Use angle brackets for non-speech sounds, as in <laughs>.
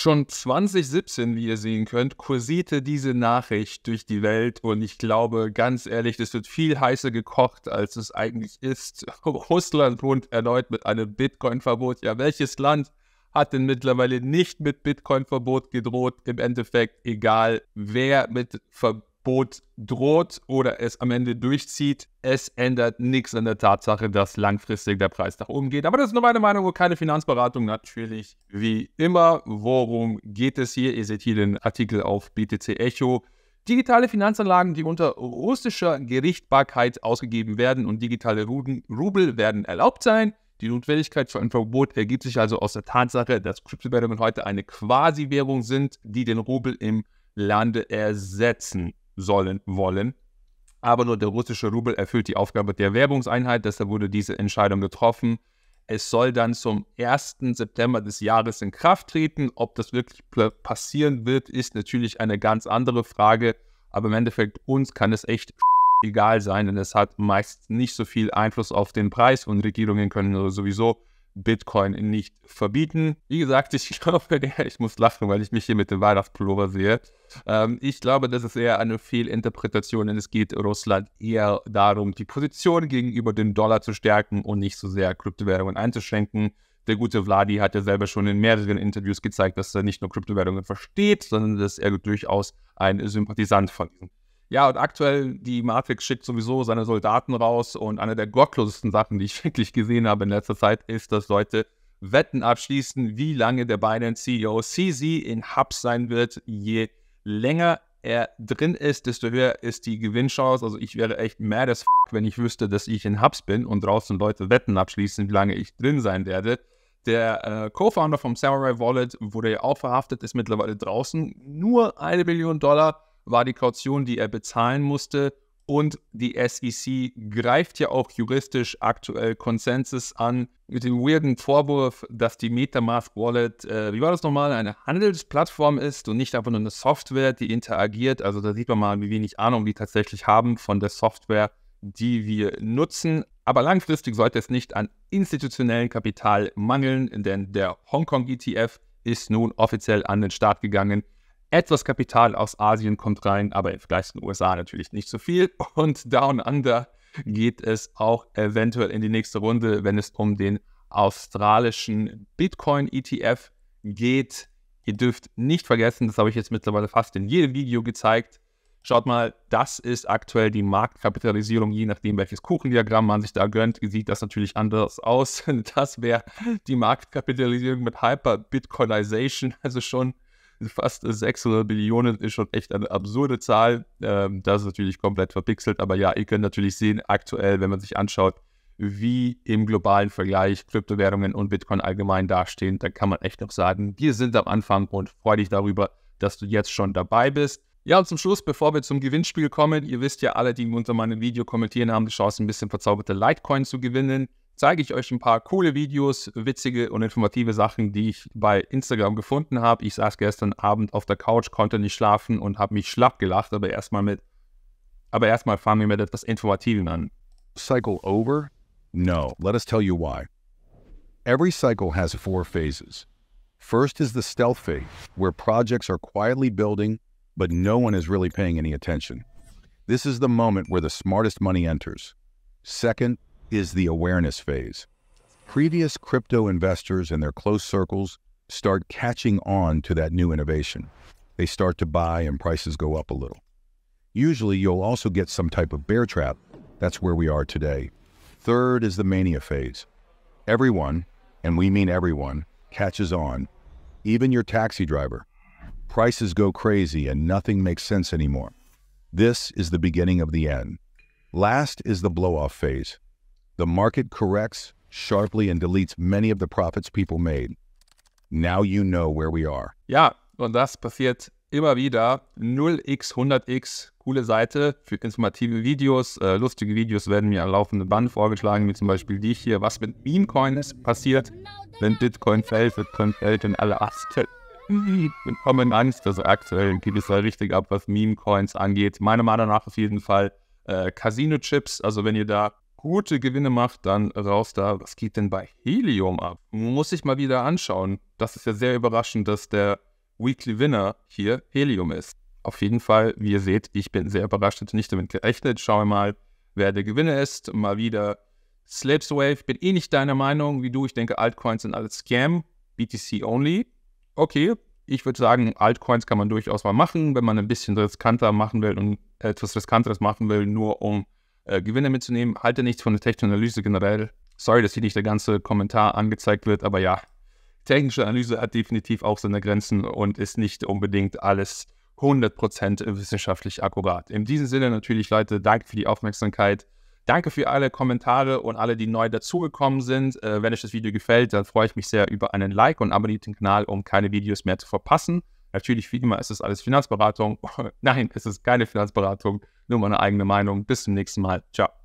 Schon 2017, wie ihr sehen könnt, kursierte diese Nachricht durch die Welt und ich glaube, ganz ehrlich, das wird viel heißer gekocht, als es eigentlich ist. <laughs> Russland droht erneut mit einem Bitcoin-Verbot. Ja, welches Land hat denn mittlerweile nicht mit Bitcoin-Verbot gedroht? Im Endeffekt, egal wer mit Verbot Boot droht oder es am Ende durchzieht, es ändert nichts an der Tatsache, dass langfristig der Preis nach oben geht. Aber das ist nur meine Meinung und keine Finanzberatung natürlich. Wie immer, worum geht es hier? Ihr seht hier den Artikel auf BTC Echo. Digitale Finanzanlagen, die unter russischer Gerichtbarkeit ausgegeben werden und digitale Rubel werden erlaubt sein. Die Notwendigkeit für ein Verbot ergibt sich also aus der Tatsache, dass Kryptowährungen heute eine Quasi-Währung sind, die den Rubel im Lande ersetzen sollen, wollen. Aber nur der russische Rubel erfüllt die Aufgabe der Werbungseinheit, deshalb wurde diese Entscheidung getroffen. Es soll dann zum 1. September des Jahres in Kraft treten. Ob das wirklich passieren wird, ist natürlich eine ganz andere Frage. Aber im Endeffekt, uns kann es echt egal sein, denn es hat meist nicht so viel Einfluss auf den Preis und Regierungen können sowieso Bitcoin nicht verbieten. Wie gesagt, ich <laughs> glaube, ich muss lachen, weil ich mich hier mit dem Weihnachtspullover sehe. Ähm, ich glaube, das ist eher eine Fehlinterpretation, denn es geht Russland eher darum, die Position gegenüber dem Dollar zu stärken und nicht so sehr Kryptowährungen einzuschränken. Der gute Vladi hat ja selber schon in mehreren Interviews gezeigt, dass er nicht nur Kryptowährungen versteht, sondern dass er durchaus ein Sympathisant von diesen ja, und aktuell, die Matrix schickt sowieso seine Soldaten raus. Und eine der gottlosesten Sachen, die ich <laughs> wirklich gesehen habe in letzter Zeit, ist, dass Leute Wetten abschließen, wie lange der Binance-CEO CZ in Hubs sein wird. Je länger er drin ist, desto höher ist die Gewinnchance. Also ich wäre echt mad as fuck, wenn ich wüsste, dass ich in Hubs bin und draußen Leute Wetten abschließen, wie lange ich drin sein werde. Der äh, Co-Founder vom Samurai Wallet wurde ja auch verhaftet, ist mittlerweile draußen. Nur eine Million Dollar war die Kaution, die er bezahlen musste. Und die SEC greift ja auch juristisch aktuell Konsensus an mit dem weirden Vorwurf, dass die Metamask Wallet, äh, wie war das nochmal, eine Handelsplattform ist und nicht einfach nur eine Software, die interagiert. Also da sieht man mal, wie wenig Ahnung die tatsächlich haben von der Software, die wir nutzen. Aber langfristig sollte es nicht an institutionellem Kapital mangeln, denn der Hongkong ETF ist nun offiziell an den Start gegangen etwas Kapital aus Asien kommt rein, aber im Vergleich zu den USA natürlich nicht so viel. Und Down Under geht es auch eventuell in die nächste Runde, wenn es um den australischen Bitcoin-ETF geht. Ihr dürft nicht vergessen, das habe ich jetzt mittlerweile fast in jedem Video gezeigt. Schaut mal, das ist aktuell die Marktkapitalisierung, je nachdem, welches Kuchendiagramm man sich da gönnt, sieht das natürlich anders aus. <laughs> Das wäre die Marktkapitalisierung mit Hyper-Bitcoinization, also schon fast 600 Millionen ist schon echt eine absurde Zahl. Ähm, das ist natürlich komplett verpixelt, aber ja, ihr könnt natürlich sehen, aktuell, wenn man sich anschaut, wie im globalen Vergleich Kryptowährungen und Bitcoin allgemein dastehen, dann kann man echt noch sagen, wir sind am Anfang und freue dich darüber, dass du jetzt schon dabei bist. Ja, und zum Schluss, bevor wir zum Gewinnspiel kommen, ihr wisst ja alle, die unter meinem Video kommentieren, haben die Chance, ein bisschen verzauberte Litecoin zu gewinnen zeige ich euch ein paar coole Videos, witzige und informative Sachen, die ich bei Instagram gefunden habe. Ich saß gestern Abend auf der Couch, konnte nicht schlafen und habe mich schlapp gelacht, aber erstmal mit aber erstmal fangen wir mit etwas Informativen an. Cycle over? No, let us tell you why. Every cycle has four phases. First is the stealth phase, where projects are quietly building, but no one is really paying any attention. This is the moment where the smartest money enters. Second is the awareness phase. Previous crypto investors and their close circles start catching on to that new innovation. They start to buy and prices go up a little. Usually, you'll also get some type of bear trap. That's where we are today. Third is the mania phase. Everyone, and we mean everyone, catches on, even your taxi driver. Prices go crazy and nothing makes sense anymore. This is the beginning of the end. Last is the blow off phase. The market corrects sharply and deletes many of the profits people made. Now you know where we are. Ja, und das passiert immer wieder. 0x, 100x, coole Seite für informative Videos. Äh, lustige Videos werden mir am laufenden Band vorgeschlagen, wie zum Beispiel die hier. Was mit Meme Coins passiert, wenn Bitcoin fällt, wird Bitcoin fällt in alle Aspekte. Wir hm, kommen in Angst, also aktuell geht es da richtig ab, was Meme-Coins angeht. Meiner Meinung nach auf jeden Fall äh, Casino-Chips, also wenn ihr da gute Gewinne macht, dann raus da. Was geht denn bei Helium ab? Muss ich mal wieder anschauen. Das ist ja sehr überraschend, dass der Weekly Winner hier Helium ist. Auf jeden Fall, wie ihr seht, ich bin sehr überrascht, hätte nicht damit gerechnet. Schauen wir mal, wer der Gewinner ist. Mal wieder Slipswave. Bin eh nicht deiner Meinung wie du. Ich denke, Altcoins sind alles Scam. BTC only. Okay, ich würde sagen, Altcoins kann man durchaus mal machen, wenn man ein bisschen riskanter machen will und etwas riskanteres machen will, nur um äh, Gewinne mitzunehmen. Halte nichts von der technischen Analyse generell. Sorry, dass hier nicht der ganze Kommentar angezeigt wird, aber ja, technische Analyse hat definitiv auch seine Grenzen und ist nicht unbedingt alles 100% wissenschaftlich akkurat. In diesem Sinne natürlich, Leute, danke für die Aufmerksamkeit. Danke für alle Kommentare und alle, die neu dazugekommen sind. Äh, wenn euch das Video gefällt, dann freue ich mich sehr über einen Like und abonniert den Kanal, um keine Videos mehr zu verpassen. Natürlich, wie immer, ist es alles Finanzberatung. <laughs> Nein, es ist keine Finanzberatung, nur meine eigene Meinung. Bis zum nächsten Mal. Ciao.